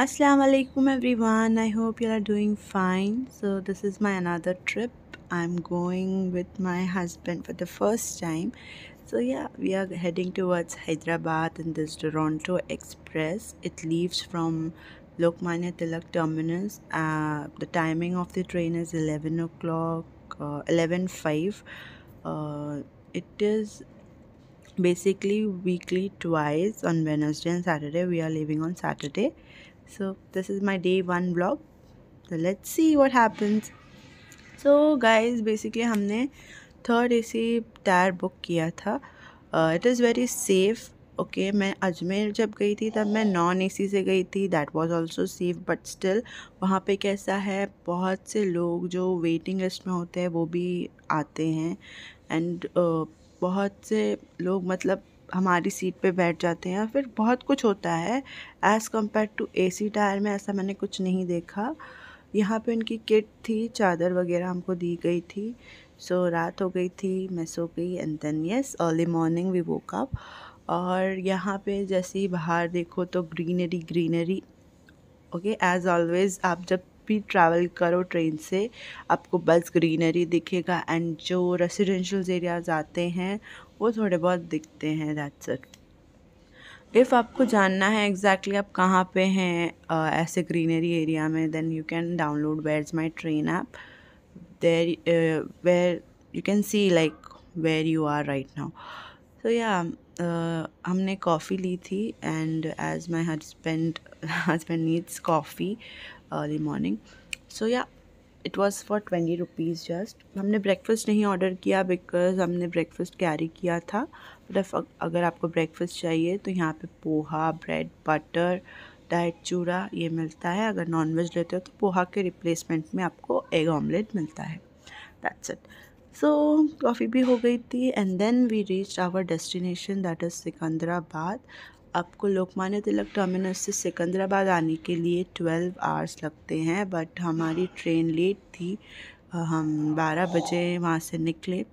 assalamu alaikum everyone i hope you are doing fine so this is my another trip i'm going with my husband for the first time so yeah we are heading towards hyderabad in this toronto express it leaves from lokmanya tilak terminus uh, the timing of the train is 11 o'clock uh, uh, it is basically weekly twice on wednesday and saturday we are leaving on saturday so this is my day one blog so let's see what happens so guys basically हमने third A C tier book किया था it is very safe okay मैं अजमेर जब गई थी तब मैं non A सी से गई थी that was also safe but still वहाँ पर कैसा है बहुत से लोग जो वेटिंग लिस्ट में होते हैं वो भी आते हैं एंड uh, बहुत से लोग मतलब हमारी सीट पे बैठ जाते हैं फिर बहुत कुछ होता है as compare to C tier में ऐसा मैंने कुछ नहीं देखा यहाँ पे उनकी किट थी चादर वगैरह हमको दी गई थी सो so, रात हो गई थी मैं सो गई and then yes early morning we woke up और यहाँ पे जैसे ही बाहर देखो तो greenery greenery okay as always आप जब भी ट्रैवल करो ट्रेन से आपको बस ग्रीनरी दिखेगा एंड जो रेसिडेंशल्स एरियाज़ आते हैं वो थोड़े बहुत दिखते हैं दैट्स इट इफ़ आपको जानना है एग्जैक्टली exactly आप कहाँ पे हैं uh, ऐसे ग्रीनरी एरिया में then you can download where is my train app there where you can see like where you are right now so या हमने कॉफ़ी ली थी and as my husband husband needs coffee early morning so या it was for twenty rupees just हमने breakfast नहीं order किया because हमने breakfast carry किया था बट अगर आपको ब्रेकफास्ट चाहिए तो यहाँ पे पोहा ब्रेड बटर डाइट चूड़ा ये मिलता है अगर नॉन वेज लेते हो तो पोहा के रिप्लेसमेंट में आपको एग ऑमलेट मिलता है दैट्स इट सो कॉफ़ी भी हो गई थी and then we reach our destination that is Secunderabad आपको लोकमान्य तिलक टर्मिनस से सिकंदराबाद आने के लिए ट्वेल्व आवर्स लगते हैं बट हमारी ट्रेन लेट थी हम बारह बजे वहाँ से निकले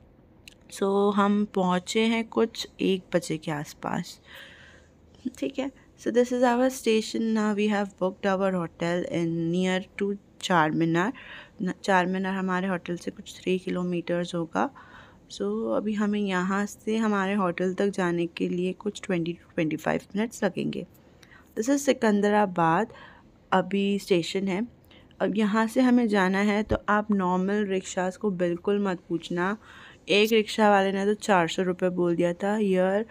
सो so, हम पहुँचे हैं कुछ एक बजे के आसपास ठीक है so this is our station ना we have booked our hotel in near to Charminar चार मीनार हमारे होटल से कुछ थ्री किलोमीटर्स होगा सो so, अभी हमें यहाँ से हमारे होटल तक जाने के लिए कुछ twenty two twenty five minutes लगेंगे दिस इज़ सिकंदराबाद अभी स्टेशन है अब यहाँ से हमें जाना है तो आप नॉर्मल रिक्शास को बिल्कुल मत पूछना एक रिक्शा वाले ने तो चार सौ रुपये बोल दिया था यर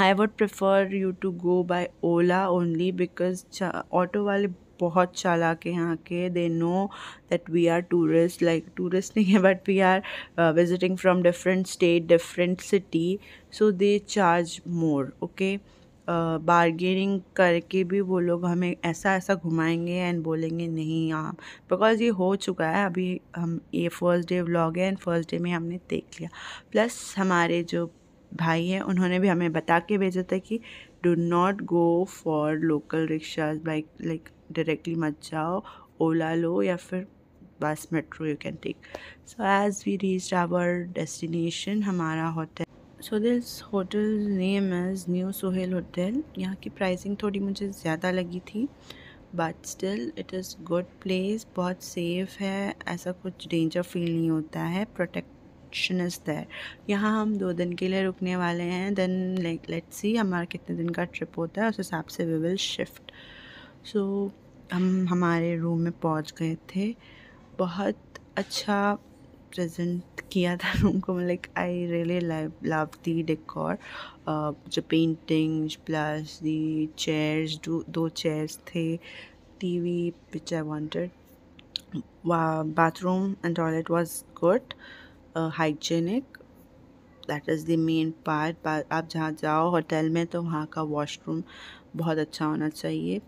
I would prefer you to go by Ola only because auto वाले बहुत चालाक है यहाँ के they know that we are tourist like tourist नहीं है but we are visiting from different state different city so they charge more okay bargaining करके भी वो लोग हमें ऐसा ऐसा घुमाएंगे एंड बोलेंगे नहीं आप बिकॉज ये हो चुका है अभी हम ये फर्स्ट डे व्लॉग है एंड फर्स्ट डे में हमने देख लिया प्लस हमारे जो भाई हैं उन्होंने भी हमें बता के भेजा था कि do not go for local rickshaws bike like directly मत जाओ ओला लो या फिर bus metro you can take so as we reach our destination हमारा hotel so this hotel name is new Sohail hotel यहाँ की प्राइसिंग थोड़ी मुझे ज़्यादा लगी थी but still it is good place बहुत सेफ है ऐसा कुछ डेंजर फील नहीं होता है प्रोटेक्शन इज़ देर यहाँ हम दो दिन के लिए रुकने वाले हैं देन लाइक लेट्स सी हमारा कितने दिन का ट्रिप होता है उस हिसाब से we will shift so so, हम हमारे रूम में पहुंच गए थे बहुत अच्छा प्रेजेंट किया था रूम को like I really love the decor जो पेंटिंग्स प्लस दी चेयर्स दो चेयर्स थे TV which I wanted bathroom and toilet was good hygienic that that is the main part आप जहाँ जाओ होटल में तो वहाँ का वॉशरूम बहुत अच्छा होना चाहिए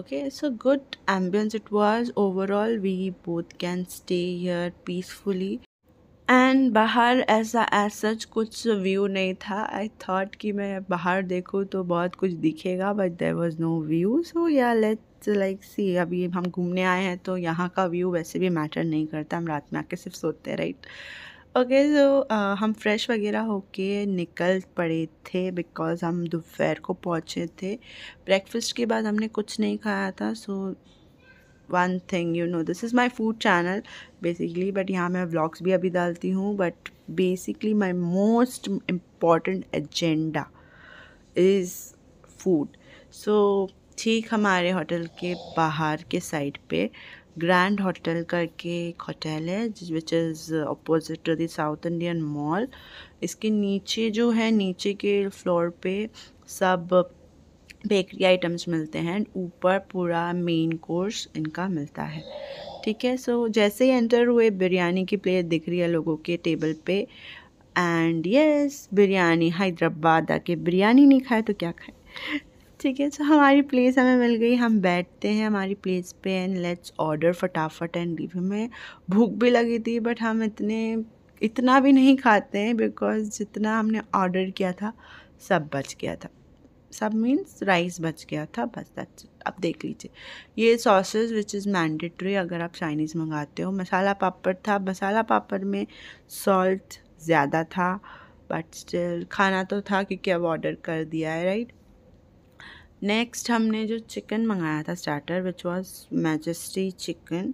okay so good ambience it was overall we both can stay here peacefully and बाहर ऐसा एज सच कुछ व्यू नहीं था आई थॉट कि मैं बाहर देखूँ तो बहुत कुछ दिखेगा but there was no view so या लेट्स लाइक सी अभी हम घूमने आए हैं तो यहाँ का व्यू वैसे भी मैटर नहीं करता हम रात में आके सिर्फ सोते right right? Okay okay, so, uh, हम फ्रेश वगैरह होके निकल पड़े थे बिकॉज़ हम दोपहर को पहुँचे थे ब्रेकफास्ट के बाद हमने कुछ नहीं खाया था so one thing you know this is my food channel basically but यहाँ मैं व्लॉग्स भी अभी डालती हूँ but basically my most important agenda is food so ठीक हमारे होटल के बाहर के साइड पर ग्रैंड होटल करके एक होटल है जिस which is opposite to the south Indian mall इसके नीचे जो है नीचे के फ्लोर पे सब बेकरी आइटम्स मिलते हैं ऊपर पूरा मेन कोर्स इनका मिलता है ठीक है सो so, जैसे ही एंटर हुए बिरयानी की प्लेट दिख रही है लोगों के टेबल पे and yes yes, biryani Hyderabad आके बिरयानी नहीं खाए तो क्या खाए ठीक है सो तो हमारी प्लेस हमें मिल गई हम बैठते हैं हमारी प्लेस पे एंड लेट्स ऑर्डर फटाफट एंड लिव हमें भूख भी लगी थी बट हम इतने इतना भी नहीं खाते हैं बिकॉज जितना हमने ऑर्डर किया था सब बच गया था सब मीन्स राइस बच गया था बस दैट्स अब देख लीजिए ये सॉसेज विच इज़ मैंडेटरी अगर आप चाइनीज़ मंगाते हो मसाला पापड़ था मसाला पापड़ में सॉल्ट ज़्यादा था बट स्टिल खाना तो था क्योंकि अब ऑर्डर कर दिया है राइट नेक्स्ट हमने जो चिकन मंगाया था starter which was majesty chicken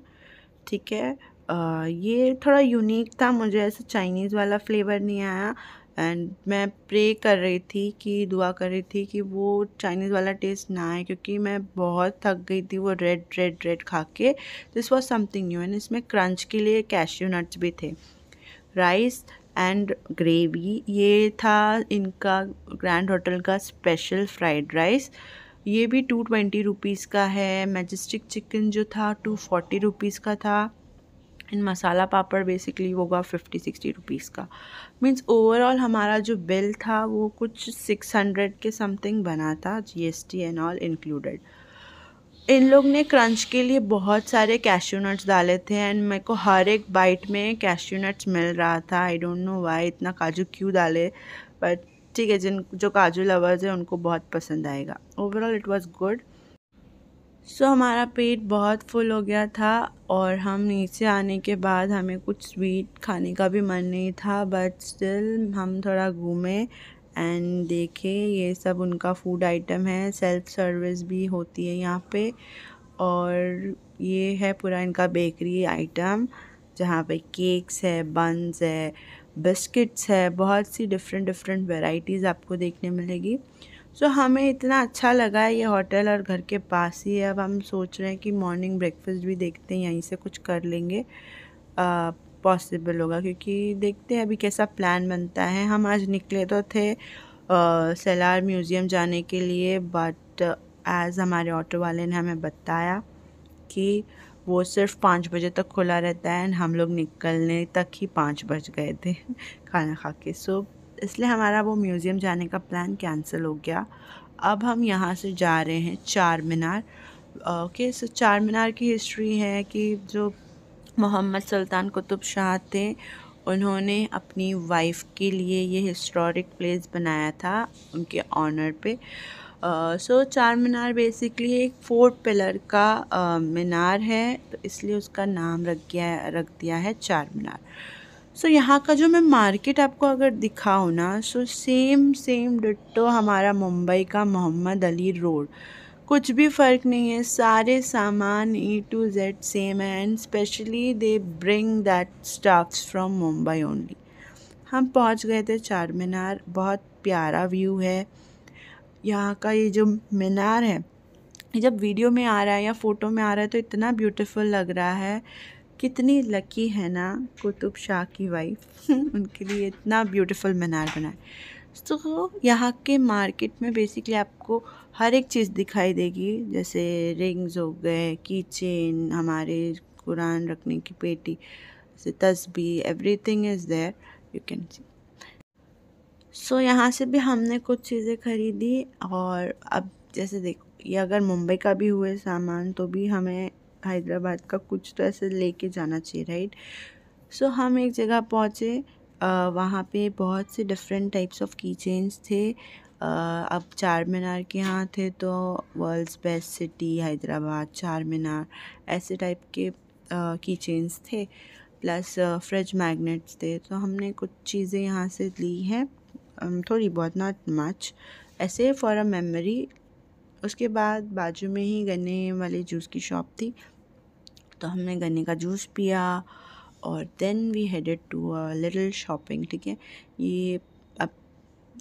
ठीक है आ, ये थोड़ा यूनिक था मुझे ऐसा चाइनीज़ वाला फ्लेवर नहीं आया एंड मैं प्रे कर रही थी कि दुआ कर रही थी कि वो चाइनीज़ वाला टेस्ट ना आए क्योंकि मैं बहुत थक गई थी वो रेड रेड रेड खा के this was something new and इसमें क्रंच के लिए कैश्यू नट्स भी थे राइस एंड ग्रेवी ये था इनका ग्रैंड होटल का स्पेशल फ्राइड राइस ये भी टू ट्वेंटी रुपीज़ का है मैजेस्टिक चिकन जो था टू फोर्टी रुपीज़ का था एंड मसाला पापड़ बेसिकली होगा फिफ्टी सिक्सटी रुपीज़ का मींस ओवरऑल हमारा जो बिल था वो कुछ सिक्स हंड्रेड के समथिंग बना था जीएसटी एंड ऑल इंक्लूडेड इन लोग ने क्रंच के लिए बहुत सारे कैश्यूनट्स डाले थे एंड मेरे को हर एक बाइट में कैश्यूनट्स नट्स मिल रहा था आई डोंट नो वाई इतना काजू क्यों डाले बट ठीक है जिन जो काजू लवर्स हैं उनको बहुत पसंद आएगा overall it was good so हमारा पेट बहुत फुल हो गया था और हम नीचे आने के बाद हमें कुछ स्वीट खाने का भी मन नहीं था बट स्टिल हम थोड़ा घूमे एंड देखे ये सब उनका फूड आइटम है सेल्फ सर्विस भी होती है यहाँ पे और ये है पूरा इनका बेकरी आइटम जहाँ पे केक्स है बंस है बिस्किट्स है बहुत सी डिफरेंट डिफरेंट वेराइटीज़ आपको देखने मिलेगी सो so, हमें इतना अच्छा लगा ये होटल और घर के पास ही है अब हम सोच रहे हैं कि मॉर्निंग ब्रेकफास्ट भी देखते हैं यहीं से कुछ कर लेंगे पॉसिबल होगा क्योंकि देखते हैं अभी कैसा प्लान बनता है हम आज निकले तो थे सलार म्यूज़ियम जाने के लिए बट एज़ हमारे ऑटो वाले ने हमें बताया कि uh, वो सिर्फ पाँच बजे तक खुला रहता है एंड हम लोग निकलने तक ही पाँच बज गए थे खाना खा के सो इसलिए हमारा वो म्यूज़ियम जाने का प्लान कैंसिल हो गया अब हम यहाँ से जा रहे हैं चार मीनार ओके सो चार मीनार की हिस्ट्री है कि जो मोहम्मद सुल्तान कुतुब शाह थे उन्होंने अपनी वाइफ के लिए ये हिस्टोरिक प्लेस बनाया था उनके ऑनर पे सो चार मीनार बेसिकली एक फोर पिलर का uh, मीनार है तो इसलिए उसका नाम रख गया रख दिया है चार मीनार सो so, यहाँ का जो मैं मार्केट आपको अगर दिखाऊँ ना सो सेम सेम डिट्टो हमारा मुंबई का मोहम्मद अली रोड कुछ भी फ़र्क नहीं है सारे सामान ए टू जेड सेम है and specially they bring that staffs from Mumbai only हम पहुँच गए थे चार मीनार बहुत प्यारा व्यू है यहाँ का ये जो मीनार है जब वीडियो में आ रहा है या फ़ोटो में आ रहा है तो इतना ब्यूटीफुल लग रहा है कितनी लकी है ना कुतुब शाह की वाइफ उनके लिए इतना ब्यूटीफुल मीनार बनाए तो तो यहाँ के मार्केट में बेसिकली आपको हर एक चीज़ दिखाई देगी जैसे रिंग्स हो गए की चेन हमारे कुरान रखने की पेटी जैसे तस्बी everything is there you can see so so, यहाँ से भी हमने कुछ चीज़ें खरीदी और अब जैसे देखो ये अगर मुंबई का भी हुए सामान तो भी हमें हैदराबाद का कुछ तो ऐसे लेके जाना चाहिए राइट सो so, हम एक जगह पहुँचे वहाँ पे बहुत से डिफरेंट टाइप्स ऑफ की चेन्स थे आ, अब चार मीनार के यहाँ थे तो वर्ल्ड्स बेस्ट सिटी हैदराबाद चार मीनार ऐसे टाइप के की चेन्स थे प्लस फ्रिज मैग्नेट्स थे तो हमने कुछ चीज़ें यहाँ से ली हैं Um, थोड़ी बहुत नॉट मच ऐसे फॉर अ मेमोरी उसके बाद बाजू में ही गन्ने वाले जूस की शॉप थी तो हमने गन्ने का जूस पिया और then we headed to a little shopping ठीक है ये अब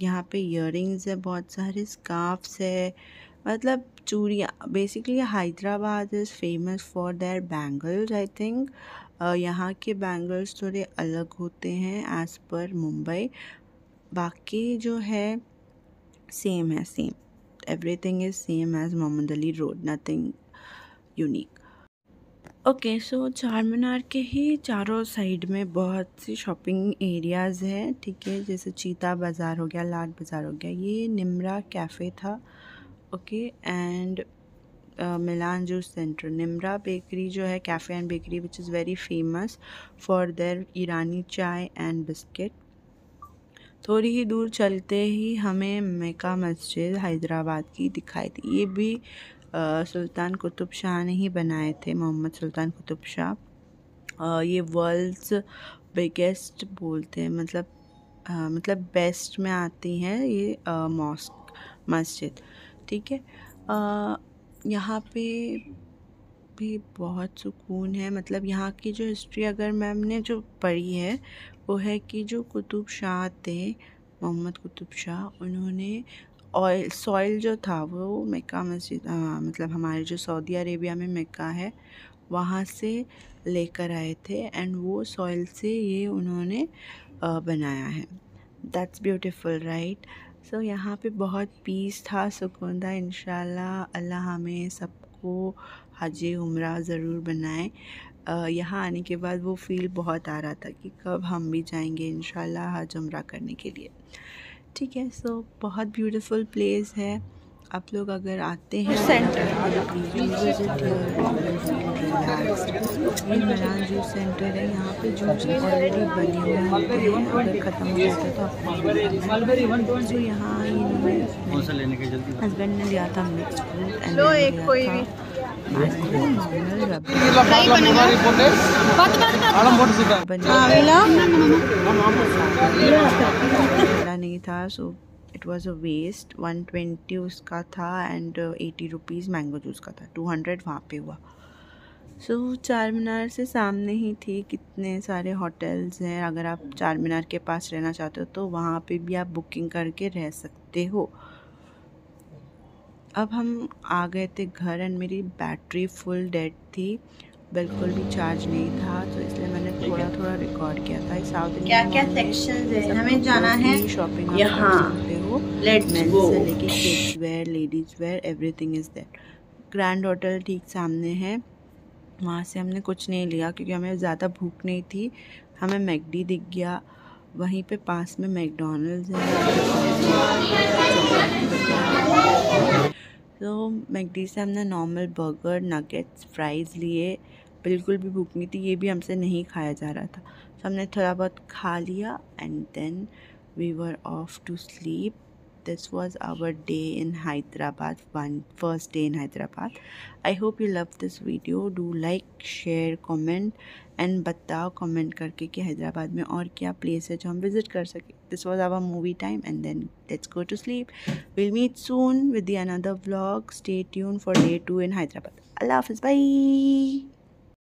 यहाँ पे इयर है बहुत सारे स्काफ्स है मतलब चूड़ियाँ basically Hyderabad is famous for their bangles I think यहाँ के बैंगल्स थोड़े अलग होते हैं एज़ पर मुंबई बाकी जो है सेम है same everything is same as Mohammed Ali road nothing unique okay so Charminar के ही चारों साइड में बहुत सी शॉपिंग एरियाज़ हैं ठीक है जैसे चीता बाज़ार हो गया लाट बाज़ार हो गया ये निमरा कैफ़े था okay and Milan juice centre Nimrah bakery जो है cafe and bakery which is very famous for their Irani chai and biscuit थोड़ी ही दूर चलते ही हमें मेका मस्जिद हैदराबाद की दिखाई दी ये भी आ, सुल्तान कुतुब शाह ने ही बनाए थे मोहम्मद सुल्तान कुतुब शाह ये वर्ल्ड्स बिगेस्ट बोलते हैं मतलब आ, मतलब बेस्ट में आती हैं ये मॉस्क मस्जिद ठीक है यहाँ पे भी बहुत सुकून है मतलब यहाँ की जो हिस्ट्री अगर मैम ने जो पढ़ी है वो है कि जो कुतुब शाह थे मोहम्मद कुतुब शाह उन्होंने ऑयल सॉइल जो था वो मक्का मस्जिद मतलब हमारे जो सऊदी अरेबिया में मक्का है वहाँ से लेकर आए थे एंड वो सॉइल से ये उन्होंने आ, बनाया है दैट्स ब्यूटीफुल राइट सो यहाँ पे बहुत पीस था सुकून था इन अल्लाह हमें सबको हज उम्र ज़रूर बनाए यहाँ आने के बाद वो फील बहुत आ रहा था कि कब हम भी जाएंगे इन हज उम्र करने के लिए ठीक है सो बहुत ब्यूटीफुल प्लेस है आप लोग अगर आते हैं सेंटर सेंटर है यहाँ पे जो ऑलरेडी बनी हुई है अगर ख़त्म हो जाता तो आप जो यहाँ हस्बैंड ने लिया था मिक्स फ्रूट एंड नहीं था so it was a waste one twenty उसका था and eighty rupees mango juice का था टू हंड्रेड वहाँ पे हुआ सो so, चार मीनार से सामने ही थी कितने सारे होटल्स हैं अगर आप चार मीनार के पास रहना चाहते हो तो वहाँ पे भी आप बुकिंग करके रह सकते हो अब हम आ गए थे घर एंड मेरी बैटरी फुल डेड थी बिल्कुल भी चार्ज नहीं था तो इसलिए मैंने थोड़ा थोड़ा रिकॉर्ड किया था साउथ इंडिया क्या क्या सेक्शन है हमें जाना है शॉपिंग यहाँ हो where ladies wear everything is that grand hotel ठीक सामने है वहाँ से हमने कुछ नहीं लिया क्योंकि हमें ज़्यादा भूख नहीं थी हमें मैगडी दिख गया वहीं पे पास में मैकडोनल्ड्स है तो मैगडी से हमने नॉर्मल बर्गर नगेट्स फ्राइज़ लिए बिल्कुल भी भूख नहीं थी ये भी हमसे नहीं खाया जा रहा था तो हमने थोड़ा बहुत खा लिया and then we were off to sleep this was our day in Hyderabad one first day in Hyderabad I hope you love this video do like share comment and बताओ कॉमेंट करके कि हैदराबाद में और क्या प्लेस है जो हम विज़िट कर सकें this was our movie time and then let's go to sleep will meet soon with the another blog stay tune for day two in Hyderabad अल्लाह हाफिज़ बाई